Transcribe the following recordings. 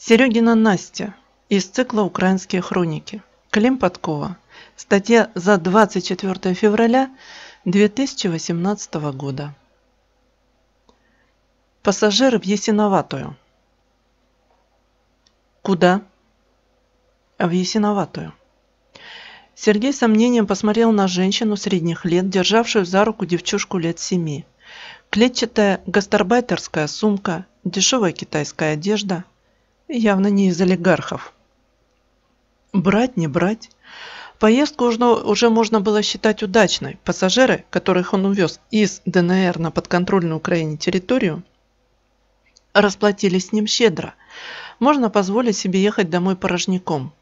Серегина Настя из цикла «Украинские хроники». Клим Подкова. Статья за 24 февраля 2018 года. Пассажир в Ясиноватую. Куда? В Ясиноватую. Сергей сомнением посмотрел на женщину средних лет, державшую за руку девчушку лет семи. Клетчатая гастарбайтерская сумка, дешевая китайская одежда – явно не из олигархов. Брать, не брать. Поездку уже, можно было считать удачной. Пассажиры, которых он увез из ДНР на подконтрольную Украине территорию, расплатились с ним щедро. Можно позволить себе ехать домой порожником.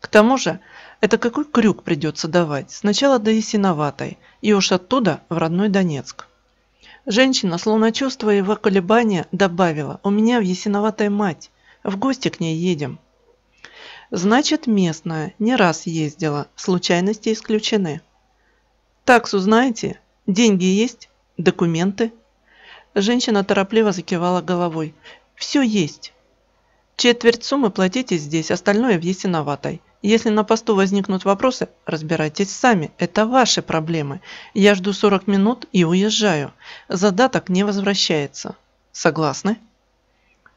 К тому же, это какой крюк придется давать? Сначала до Есиноватой и уж оттуда в родной Донецк. Женщина, словно чувствуя его колебания, добавила «У меня в Есиноватой мать. В гости к ней едем. Значит, местная, не раз ездила, случайности исключены. Таксу узнаете? Деньги есть? Документы? Женщина торопливо закивала головой. Все есть. Четверть суммы платите здесь, остальное в Есиноватой. Если на посту возникнут вопросы, разбирайтесь сами. Это ваши проблемы. Я жду 40 минут и уезжаю. Задаток не возвращается. Согласны?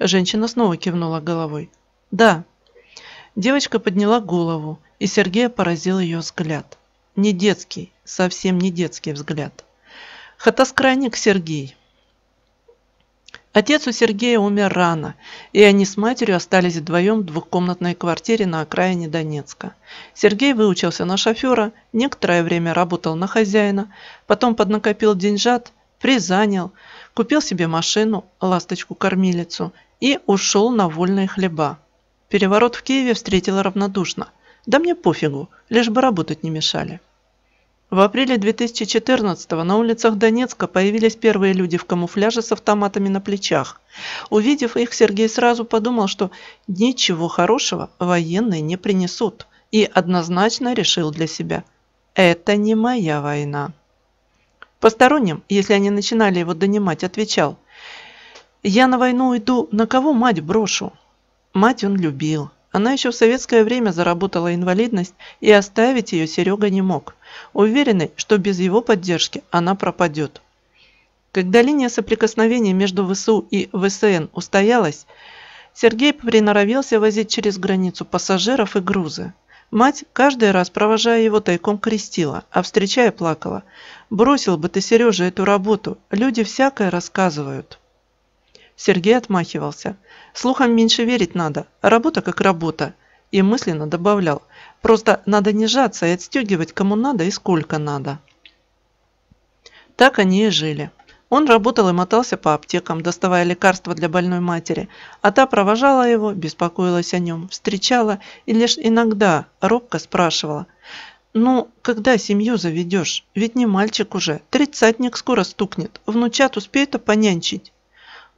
Женщина снова кивнула головой. «Да». Девочка подняла голову, и Сергея поразил ее взгляд. Не детский, совсем не детский взгляд. Хатаскрайник Сергей. Отец у Сергея умер рано, и они с матерью остались вдвоем в двухкомнатной квартире на окраине Донецка. Сергей выучился на шофера, некоторое время работал на хозяина, потом поднакопил деньжат, призанял, купил себе машину, ласточку-кормилицу и ушел на вольные хлеба. Переворот в Киеве встретила равнодушно. Да мне пофигу, лишь бы работать не мешали. В апреле 2014 на улицах Донецка появились первые люди в камуфляже с автоматами на плечах. Увидев их, Сергей сразу подумал, что ничего хорошего военные не принесут, и однозначно решил для себя – это не моя война. Посторонним, если они начинали его донимать, отвечал я на войну иду, на кого мать брошу? Мать он любил. Она еще в советское время заработала инвалидность, и оставить ее Серега не мог, уверенный, что без его поддержки она пропадет. Когда линия соприкосновения между ВСУ и ВСН устоялась, Сергей приноровился возить через границу пассажиров и грузы. Мать, каждый раз провожая его, тайком крестила, а встречая плакала. «Бросил бы ты, Сережа, эту работу, люди всякое рассказывают». Сергей отмахивался. Слухам меньше верить надо, работа как работа. И мысленно добавлял, просто надо не жаться и отстегивать кому надо и сколько надо. Так они и жили. Он работал и мотался по аптекам, доставая лекарства для больной матери, а та провожала его, беспокоилась о нем, встречала и лишь иногда робко спрашивала. «Ну, когда семью заведешь? Ведь не мальчик уже, тридцатник скоро стукнет, внучат успеют опонянчить».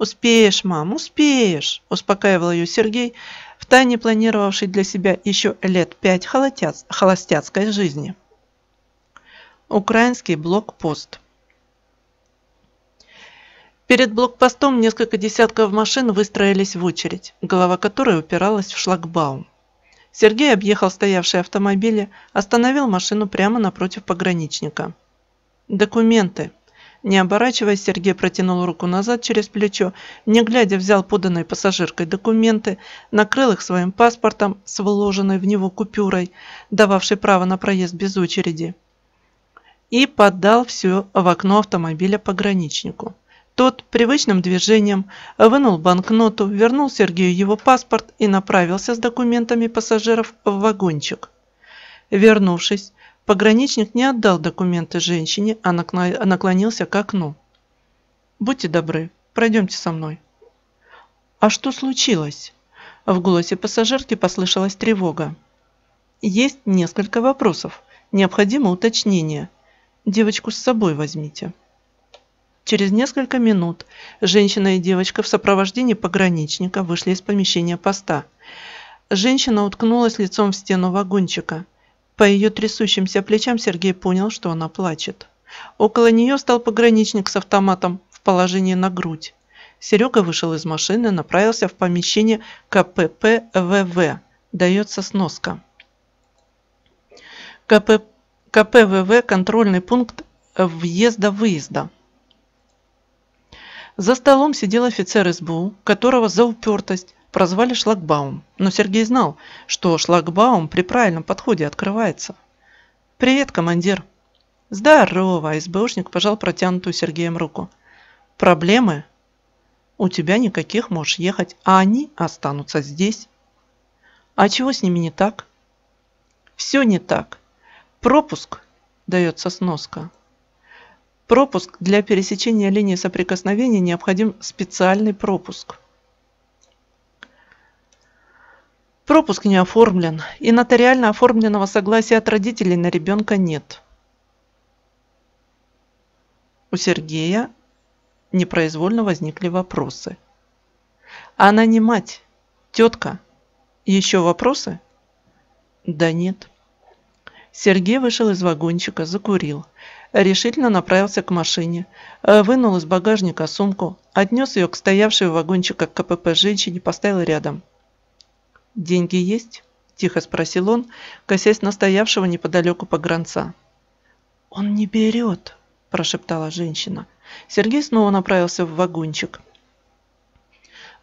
«Успеешь, мам, успеешь!» – успокаивал ее Сергей, втайне планировавший для себя еще лет пять холостяц, холостяцкой жизни. Украинский блокпост Перед блокпостом несколько десятков машин выстроились в очередь, голова которой упиралась в шлагбаум. Сергей объехал стоявшие автомобили, остановил машину прямо напротив пограничника. «Документы», не оборачиваясь, Сергей протянул руку назад через плечо, не глядя взял поданные пассажиркой документы, накрыл их своим паспортом с вложенной в него купюрой, дававшей право на проезд без очереди, и подал все в окно автомобиля пограничнику. Тот привычным движением вынул банкноту, вернул Сергею его паспорт и направился с документами пассажиров в вагончик. Вернувшись, Пограничник не отдал документы женщине, а наклонился к окну. «Будьте добры, пройдемте со мной». «А что случилось?» В голосе пассажирки послышалась тревога. «Есть несколько вопросов. Необходимо уточнение. Девочку с собой возьмите». Через несколько минут женщина и девочка в сопровождении пограничника вышли из помещения поста. Женщина уткнулась лицом в стену вагончика. По ее трясущимся плечам Сергей понял, что она плачет. Около нее стал пограничник с автоматом в положении на грудь. Серега вышел из машины, направился в помещение КПП ВВ. Дается сноска. КП, КПВВ – контрольный пункт въезда-выезда. За столом сидел офицер СБУ, которого за упертость прозвали шлагбаум, но Сергей знал, что шлагбаум при правильном подходе открывается. «Привет, командир!» «Здорово!» – СБУшник пожал протянутую Сергеем руку. «Проблемы?» «У тебя никаких, можешь ехать, а они останутся здесь». «А чего с ними не так?» «Все не так. Пропуск дается сноска. Пропуск для пересечения линии соприкосновения необходим специальный пропуск. Пропуск не оформлен, и нотариально оформленного согласия от родителей на ребенка нет. У Сергея непроизвольно возникли вопросы. А она не мать, тетка. Еще вопросы? Да нет. Сергей вышел из вагончика, закурил. Решительно направился к машине. Э, вынул из багажника сумку, отнес ее к стоявшей в вагончика КПП женщине, поставил рядом. «Деньги есть?» – тихо спросил он, косясь на стоявшего неподалеку погранца. «Он не берет», – прошептала женщина. Сергей снова направился в вагончик.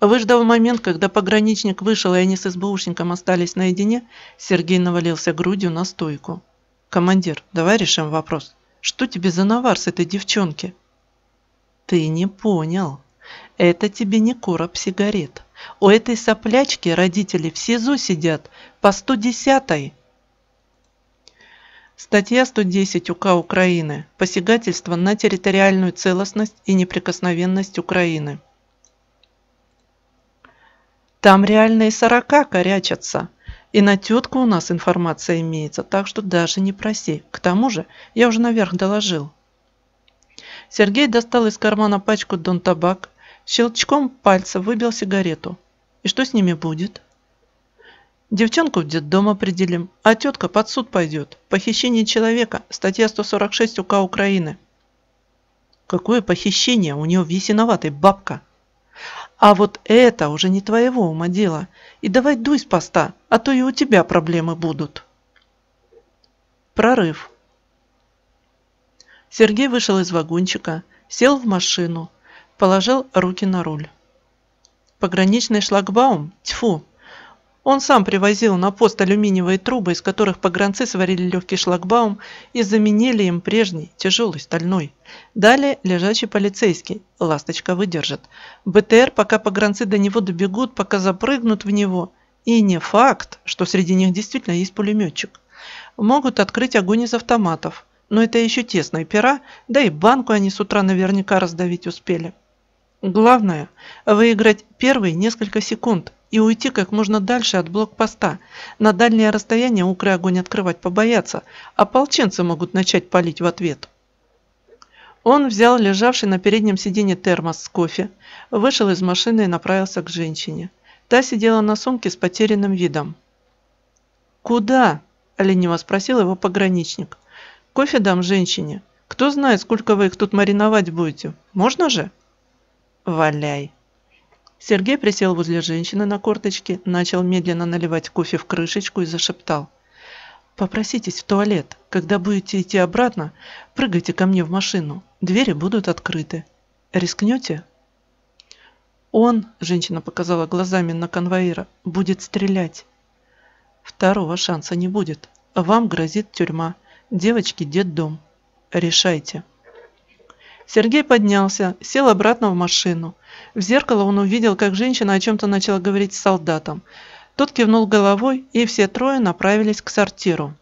Выждав момент, когда пограничник вышел, и они с СБУшником остались наедине, Сергей навалился грудью на стойку. «Командир, давай решим вопрос. Что тебе за навар с этой девчонки?» «Ты не понял. Это тебе не короб сигарет. У этой соплячки родители в СИЗО сидят по 110-й. Статья 110 УК Украины. Посягательство на территориальную целостность и неприкосновенность Украины. Там реальные и сорока корячатся. И на тетку у нас информация имеется, так что даже не проси. К тому же, я уже наверх доложил. Сергей достал из кармана пачку Дон Табак, щелчком пальца выбил сигарету. И что с ними будет? Девчонку в детдом определим, а тетка под суд пойдет. Похищение человека, статья 146 УК Украины. Какое похищение? У нее весиноватый бабка. А вот это уже не твоего ума дело. И давай дуй с поста, а то и у тебя проблемы будут. Прорыв. Сергей вышел из вагончика, сел в машину, положил руки на руль. Пограничный шлагбаум? Тьфу! Он сам привозил на пост алюминиевые трубы, из которых погранцы сварили легкий шлагбаум и заменили им прежний, тяжелый, стальной. Далее лежачий полицейский. Ласточка выдержит. БТР, пока погранцы до него добегут, пока запрыгнут в него. И не факт, что среди них действительно есть пулеметчик. Могут открыть огонь из автоматов. Но это еще тесные пера, да и банку они с утра наверняка раздавить успели. Главное – выиграть первые несколько секунд и уйти как можно дальше от блокпоста. На дальнее расстояние укры огонь открывать побоятся, а ополченцы могут начать палить в ответ. Он взял лежавший на переднем сиденье термос с кофе, вышел из машины и направился к женщине. Та сидела на сумке с потерянным видом. «Куда?» – лениво спросил его пограничник. «Кофе дам женщине. Кто знает, сколько вы их тут мариновать будете. Можно же?» валяй!» Сергей присел возле женщины на корточке, начал медленно наливать кофе в крышечку и зашептал. «Попроситесь в туалет. Когда будете идти обратно, прыгайте ко мне в машину. Двери будут открыты. Рискнете?» «Он», – женщина показала глазами на конвоира, – «будет стрелять». «Второго шанса не будет. Вам грозит тюрьма. Девочки – дом. Решайте». Сергей поднялся, сел обратно в машину. В зеркало он увидел, как женщина о чем-то начала говорить с солдатом. Тот кивнул головой, и все трое направились к сортиру.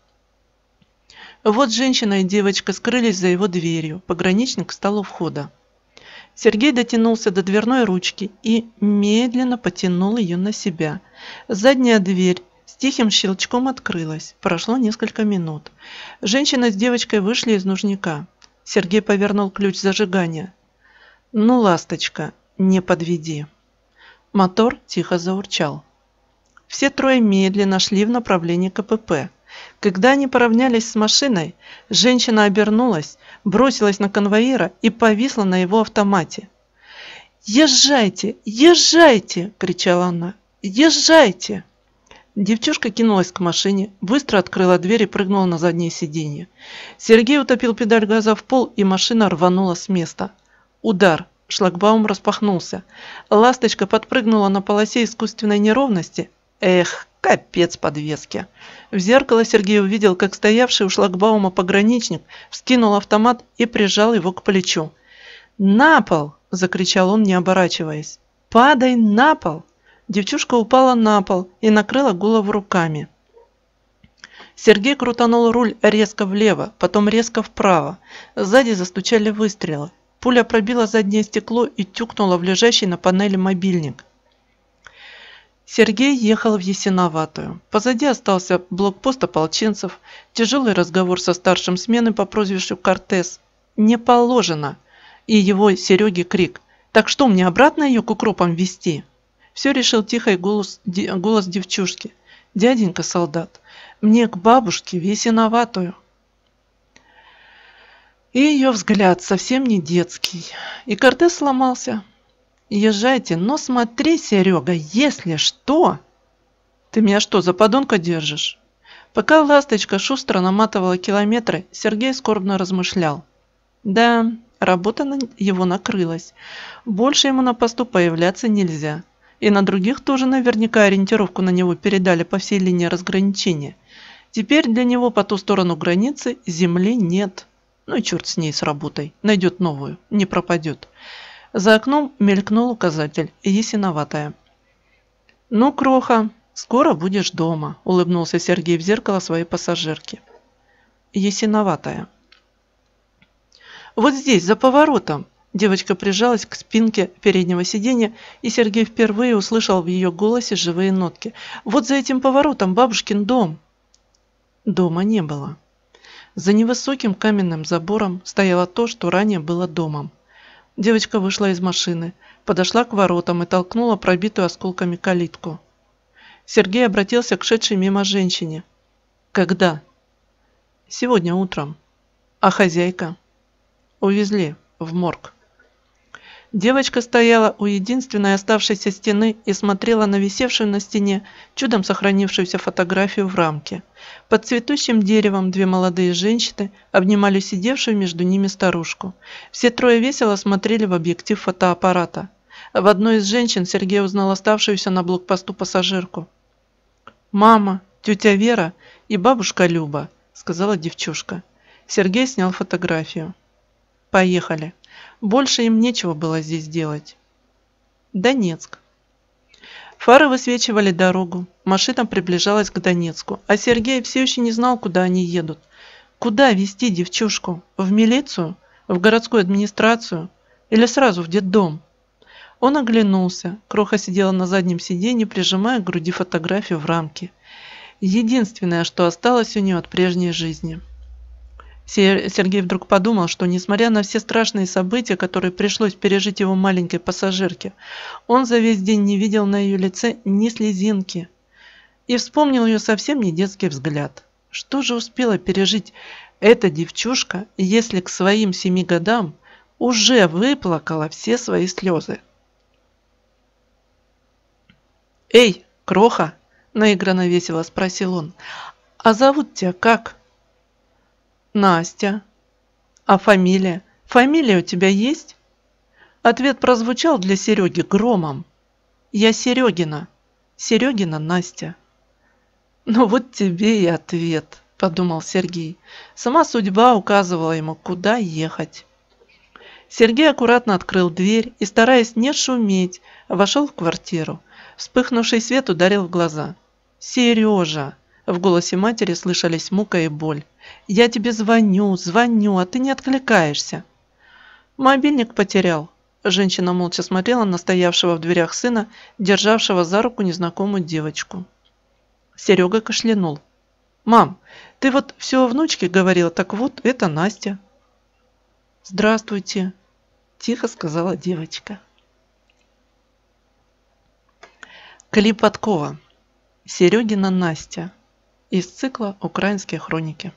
Вот женщина и девочка скрылись за его дверью. Пограничник стал у входа. Сергей дотянулся до дверной ручки и медленно потянул ее на себя. Задняя дверь с тихим щелчком открылась. Прошло несколько минут. Женщина с девочкой вышли из нужника. Сергей повернул ключ зажигания. «Ну, ласточка, не подведи». Мотор тихо заурчал. Все трое медленно шли в направлении КПП. Когда они поравнялись с машиной, женщина обернулась, бросилась на конвоира и повисла на его автомате. «Езжайте! Езжайте!» – кричала она. «Езжайте!» Девчушка кинулась к машине, быстро открыла дверь и прыгнула на заднее сиденье. Сергей утопил педаль газа в пол, и машина рванула с места. Удар. Шлагбаум распахнулся. Ласточка подпрыгнула на полосе искусственной неровности. Эх, капец подвески. В зеркало Сергей увидел, как стоявший у шлагбаума пограничник вскинул автомат и прижал его к плечу. «На пол!» – закричал он, не оборачиваясь. «Падай на пол!» Девчушка упала на пол и накрыла голову руками. Сергей крутанул руль резко влево, потом резко вправо. Сзади застучали выстрелы. Пуля пробила заднее стекло и тюкнула в лежащий на панели мобильник. Сергей ехал в Ясиноватую. Позади остался блокпост ополченцев, тяжелый разговор со старшим смены по прозвищу Кортес. «Не положено!» И его Сереге крик. «Так что, мне обратно ее к укропам вести? все решил тихий голос, голос девчушки. «Дяденька солдат, мне к бабушке весеноватую. И ее взгляд совсем не детский. И Корде сломался. «Езжайте, но смотри, Серега, если что...» «Ты меня что, за подонка держишь?» Пока ласточка шустро наматывала километры, Сергей скорбно размышлял. «Да, работа на его накрылась. Больше ему на посту появляться нельзя и на других тоже наверняка ориентировку на него передали по всей линии разграничения. Теперь для него по ту сторону границы земли нет. Ну и черт с ней, с работой. Найдет новую, не пропадет. За окном мелькнул указатель, ясиноватая. «Ну, Кроха, скоро будешь дома», – улыбнулся Сергей в зеркало своей пассажирки. Ясиноватая. «Вот здесь, за поворотом», Девочка прижалась к спинке переднего сиденья, и Сергей впервые услышал в ее голосе живые нотки. «Вот за этим поворотом бабушкин дом!» Дома не было. За невысоким каменным забором стояло то, что ранее было домом. Девочка вышла из машины, подошла к воротам и толкнула пробитую осколками калитку. Сергей обратился к шедшей мимо женщине. «Когда?» «Сегодня утром. А хозяйка?» «Увезли в морг» девочка стояла у единственной оставшейся стены и смотрела на висевшую на стене чудом сохранившуюся фотографию в рамке под цветущим деревом две молодые женщины обнимали сидевшую между ними старушку все трое весело смотрели в объектив фотоаппарата в одной из женщин сергей узнал оставшуюся на блокпосту пассажирку мама тетя вера и бабушка люба сказала девчушка сергей снял фотографию поехали больше им нечего было здесь делать. Донецк. Фары высвечивали дорогу. Машина приближалась к Донецку, а Сергей все еще не знал, куда они едут. Куда везти девчушку? В милицию? В городскую администрацию? Или сразу в детдом? Он оглянулся. Кроха сидела на заднем сиденье, прижимая к груди фотографию в рамке. Единственное, что осталось у нее от прежней жизни. Сергей вдруг подумал, что несмотря на все страшные события, которые пришлось пережить его маленькой пассажирке, он за весь день не видел на ее лице ни слезинки. И вспомнил ее совсем не детский взгляд. Что же успела пережить эта девчушка, если к своим семи годам уже выплакала все свои слезы? «Эй, кроха!» – наигранно весело спросил он. «А зовут тебя как?» Настя. А фамилия? Фамилия у тебя есть? Ответ прозвучал для Сереги громом. Я Серегина. Серегина Настя. Ну вот тебе и ответ, подумал Сергей. Сама судьба указывала ему, куда ехать. Сергей аккуратно открыл дверь и, стараясь не шуметь, вошел в квартиру. Вспыхнувший свет ударил в глаза. «Сережа!» В голосе матери слышались мука и боль. «Я тебе звоню, звоню, а ты не откликаешься». «Мобильник потерял». Женщина молча смотрела на стоявшего в дверях сына, державшего за руку незнакомую девочку. Серега кашлянул. «Мам, ты вот все о внучке говорила, так вот, это Настя». «Здравствуйте», – тихо сказала девочка. Клип Подкова. Серегина Настя из цикла «Украинские хроники».